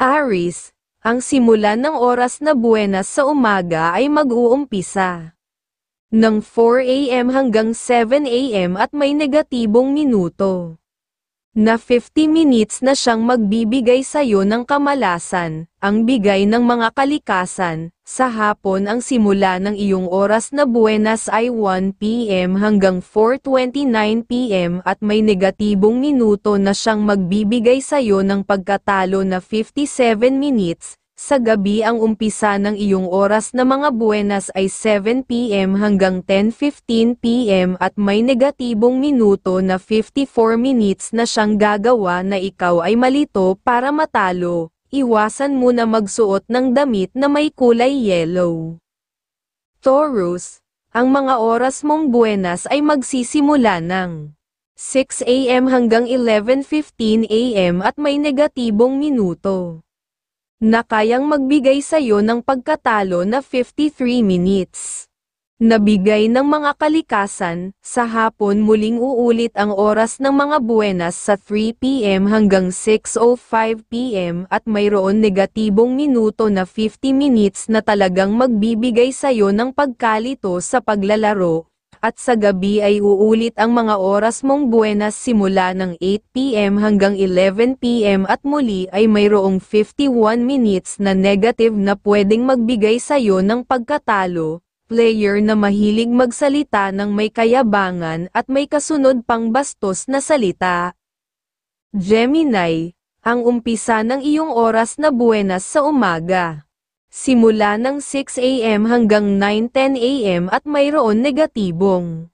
Aris, ang simula ng oras na buenas sa umaga ay mag-uumpisa Nang 4am hanggang 7am at may negatibong minuto na 50 minutes na siyang magbibigay sa iyo ng kamalasan, ang bigay ng mga kalikasan, sa hapon ang simula ng iyong oras na buenas ay 1pm hanggang 4.29pm at may negatibong minuto na siyang magbibigay sa iyo ng pagkatalo na 57 minutes. Sa gabi ang umpisa ng iyong oras na mga buenas ay 7pm hanggang 10.15pm at may negatibong minuto na 54 minutes na siyang gagawa na ikaw ay malito para matalo iwasan mo na magsuot ng damit na may kulay yellow. Taurus, ang mga oras mong buenas ay magsisimula ng 6 a.m. hanggang 11.15 a.m. at may negatibong minuto na kayang magbigay sa iyo ng pagkatalo na 53 minutes nabigay ng mga kalikasan, sa hapon muling uulit ang oras ng mga buenas sa 3pm hanggang 6.05pm at mayroon negatibong minuto na 50 minutes na talagang magbibigay sayo ng pagkalito sa paglalaro, at sa gabi ay uulit ang mga oras mong buenas simula ng 8pm hanggang 11pm at muli ay mayroong 51 minutes na negative na pwedeng magbigay sayo ng pagkatalo, player na mahilig magsalita ng may kayabangan at may kasunod pang bastos na salita. Gemini, ang umpisa ng iyong oras na buenas sa umaga. Simula ng 6 a.m. hanggang 9.10 a.m. at mayroon negatibong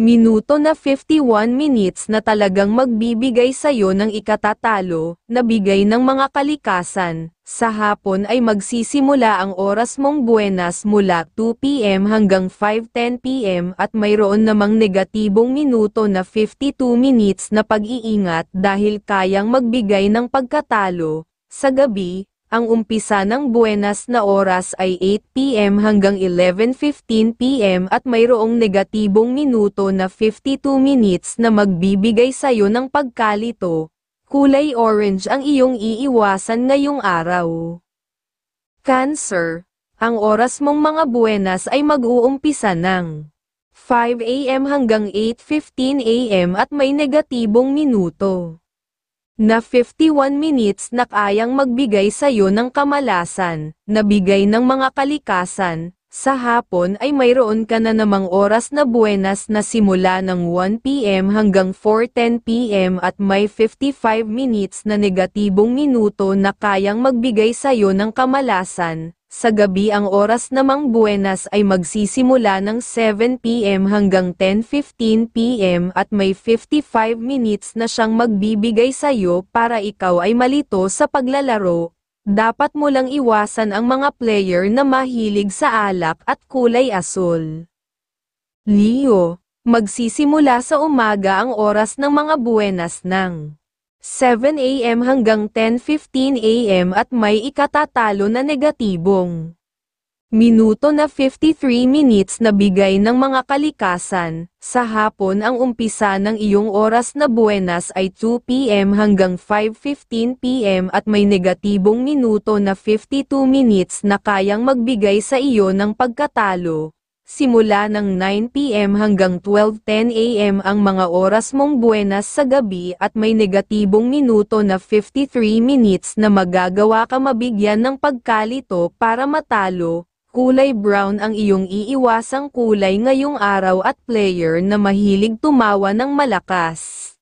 Minuto na 51 minutes na talagang magbibigay sa'yo ng ikatatalo, na bigay ng mga kalikasan. Sa hapon ay magsisimula ang oras mong buenas mula 2pm hanggang 5.10pm at mayroon namang negatibong minuto na 52 minutes na pag-iingat dahil kayang magbigay ng pagkatalo. Sa gabi, ang umpisa ng buenas na oras ay 8pm hanggang 11.15pm at mayroong negatibong minuto na 52 minutes na magbibigay sa'yo ng pagkalito. Kulay orange ang iyong iiwasan ngayong araw. Cancer, ang oras mong mga buenas ay mag-uumpisa ng 5am hanggang 8.15am at may negatibong minuto na 51 minutes na kayang magbigay sa iyo ng kamalasan, nabigay ng mga kalikasan, sa hapon ay mayroon ka na namang oras na buenas na simula ng 1pm hanggang 4.10pm at may 55 minutes na negatibong minuto na kayang magbigay sa iyo ng kamalasan, sa gabi ang oras namang Buenas ay magsisimula ng 7pm hanggang 10.15pm at may 55 minutes na siyang magbibigay sa iyo para ikaw ay malito sa paglalaro. Dapat mo lang iwasan ang mga player na mahilig sa alak at kulay asul. Leo, magsisimula sa umaga ang oras ng mga Buenas ng 7 a.m. hanggang 10.15 a.m. at may ikatatalo na negatibong minuto na 53 minutes na bigay ng mga kalikasan. Sa hapon ang umpisa ng iyong oras na buenas ay 2 p.m. hanggang 5.15 p.m. at may negatibong minuto na 52 minutes na kayang magbigay sa iyo ng pagkatalo simula ng 9pm hanggang 12.10am ang mga oras mong buenas sa gabi at may negatibong minuto na 53 minutes na magagawa ka mabigyan ng pagkalito para matalo, kulay brown ang iyong iiwasang kulay ngayong araw at player na mahilig tumawa ng malakas.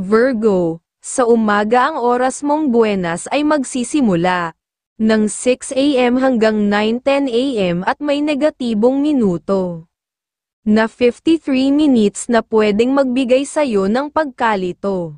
Virgo, sa umaga ang oras mong buenas ay magsisimula ng 6 a.m. hanggang 9.10 a.m. at may negatibong minuto na 53 minutes na pwedeng magbigay sa'yo ng pagkalito.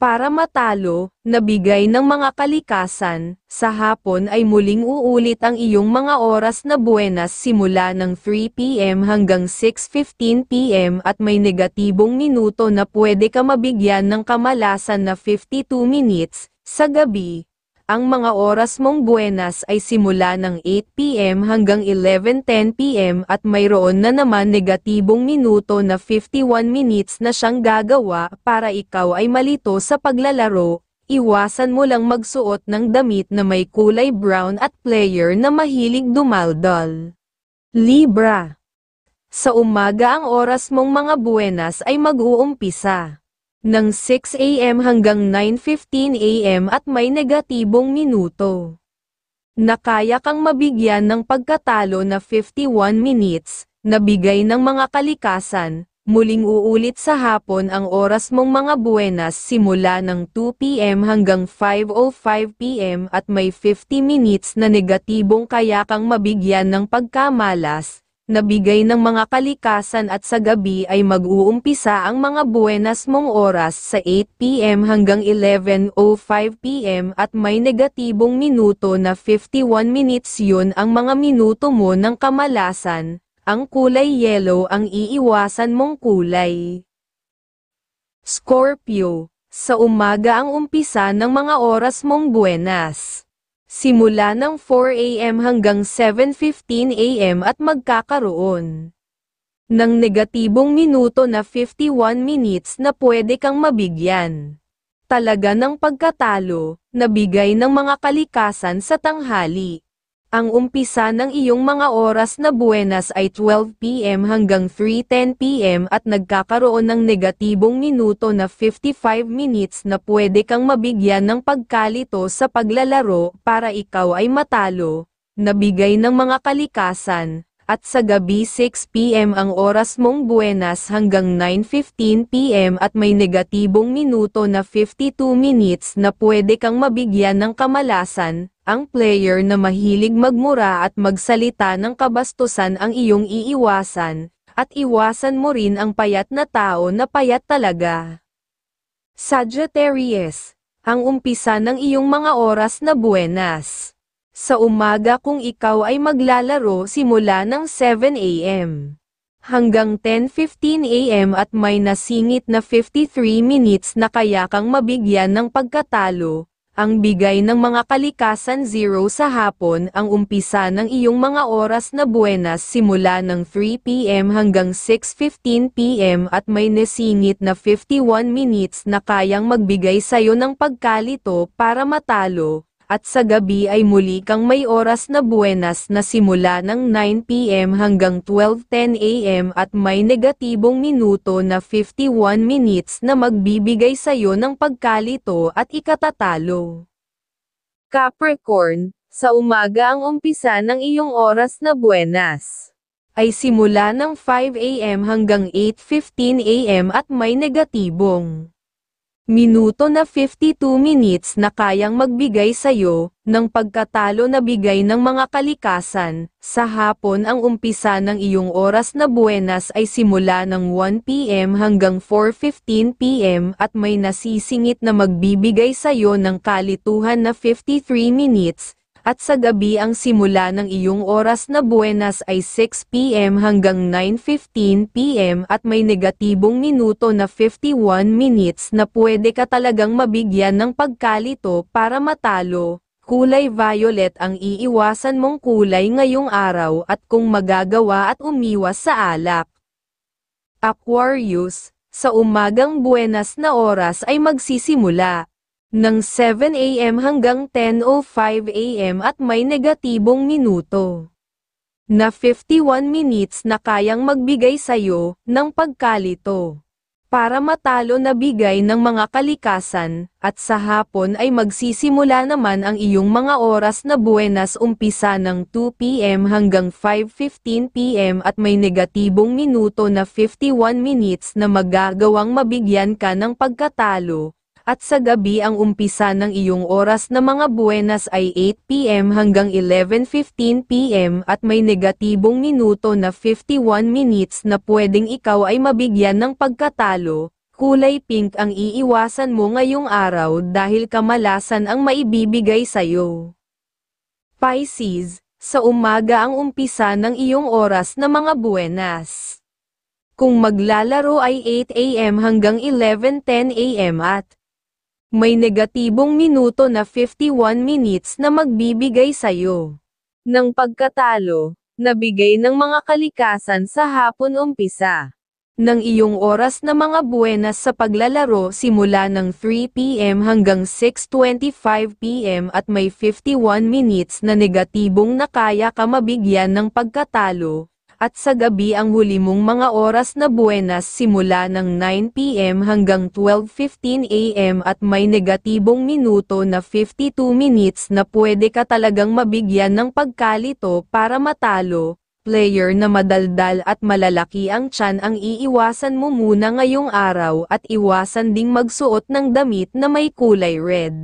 Para matalo, nabigay ng mga kalikasan, sa hapon ay muling uulit ang iyong mga oras na buenas simula ng 3pm hanggang 6.15pm at may negatibong minuto na pwede ka mabigyan ng kamalasan na 52 minutes, sa gabi, ang mga oras mong buenas ay simula ng 8pm hanggang 11.10pm at mayroon na naman negatibong minuto na 51 minutes na siyang gagawa para ikaw ay malito sa paglalaro, iwasan mo lang magsuot ng damit na may kulay brown at player na mahilig dumaldal. Libra Sa umaga ang oras mong mga buenas ay mag-uumpisa ng 6 a.m. hanggang 9.15 a.m. at may negatibong minuto. Nakaya kang mabigyan ng pagkatalo na 51 minutes, nabigay ng mga kalikasan, muling uulit sa hapon ang oras mong mga buenas simula ng 2 p.m. hanggang 5.05 p.m. at may 50 minutes na negatibong kaya kang mabigyan ng pagkamalas, nabigay ng mga kalikasan at sa gabi ay mag-uumpisa ang mga buenas mong oras sa 8pm hanggang 11.05pm at may negatibong minuto na 51 minutes yun ang mga minuto mo ng kamalasan, ang kulay yellow ang iiwasan mong kulay. Scorpio, sa umaga ang umpisa ng mga oras mong buenas simula ng 4am hanggang 7.15am at magkakaroon ng negatibong minuto na 51 minutes na pwede kang mabigyan. Talaga ng pagkatalo, nabigay ng mga kalikasan sa tanghali. Ang umpisa ng iyong mga oras na buenas ay 12pm hanggang 3.10pm at nagkakaroon ng negatibong minuto na 55 minutes na pwede kang mabigyan ng pagkalito sa paglalaro para ikaw ay matalo, nabigay ng mga kalikasan, at sa gabi 6pm ang oras mong buenas hanggang 9.15pm at may negatibong minuto na 52 minutes na pwede kang mabigyan ng kamalasan, ang player na mahilig magmura at magsalita ng kabastusan ang iyong iiwasan, at iwasan mo rin ang payat na tao na payat talaga. Sagittarius, ang umpisa ng iyong mga oras na buenas sa umaga kung ikaw ay maglalaro simula ng 7 a.m. hanggang 10.15 a.m. at may nasingit na 53 minutes na kaya kang mabigyan ng pagkatalo, ang bigay ng mga kalikasan zero sa hapon ang umpisa ng iyong mga oras na buenas simula ng 3 p.m. hanggang 6.15 p.m. at may nasingit na 51 minutes na kayang magbigay sa'yo ng pagkalito para matalo, at sa gabi ay muli kang may oras na buenas na simula ng 9pm hanggang 12.10am at may negatibong minuto na 51 minutes na magbibigay sa iyo ng pagkalito at ikatatalo. Capricorn, sa umaga ang umpisa ng iyong oras na buenas ay simula ng 5am hanggang 8.15am at may negatibong minuto na 52 minutes na kayang magbigay sa'yo, ng pagkatalo na bigay ng mga kalikasan. Sa hapon ang umpisa ng iyong oras na buenas ay simula ng 1pm hanggang 4.15pm at may nasisingit na magbibigay sa'yo ng kalituhan na 53 minutes, at sa gabi ang simula ng iyong oras na buenas ay 6pm hanggang 9.15pm at may negatibong minuto na 51 minutes na pwede ka talagang mabigyan ng pagkalito para matalo. Kulay violet ang iiwasan mong kulay ngayong araw at kung magagawa at umiwas sa alak. Aquarius, sa umagang buenas na oras ay magsisimula ng 7 a.m. hanggang 10.05 a.m. at may negatibong minuto na 51 minutes na kayang magbigay sa'yo ng pagkalito. Para matalo na bigay ng mga kalikasan, at sa hapon ay magsisimula naman ang iyong mga oras na buenas umpisa ng 2pm hanggang 5.15pm at may negatibong minuto na 51 minutes na magagawang mabigyan ka ng pagkatalo, at sa gabi ang umpisa ng iyong oras na mga buenas ay 8pm hanggang 11.15pm at may negatibong minuto na 51 minutes na pwedeng ikaw ay mabigyan ng pagkatalo. Kulay pink ang iiwasan mo ngayong araw dahil kamalasan ang maibibigay sa'yo. Pisces, sa umaga ang umpisa ng iyong oras na mga buenas. Kung maglalaro ay 8am hanggang 11.10am at may negatibong minuto na 51 minutes na magbibigay sa'yo Nang pagkatalo, nabigay ng mga kalikasan sa hapon umpisa Nang iyong oras na mga buenas sa paglalaro simula ng 3pm hanggang 6.25pm at may 51 minutes na negatibong na kaya ka mabigyan ng pagkatalo, at sa gabi ang huli mong mga oras na buenas simula ng 9pm hanggang 12.15am at may negatibong minuto na 52 minutes na pwede ka talagang mabigyan ng pagkalito para matalo, player na madaldal at malalaki ang tiyan ang iiwasan mo muna ngayong araw at iwasan ding magsuot ng damit na may kulay red.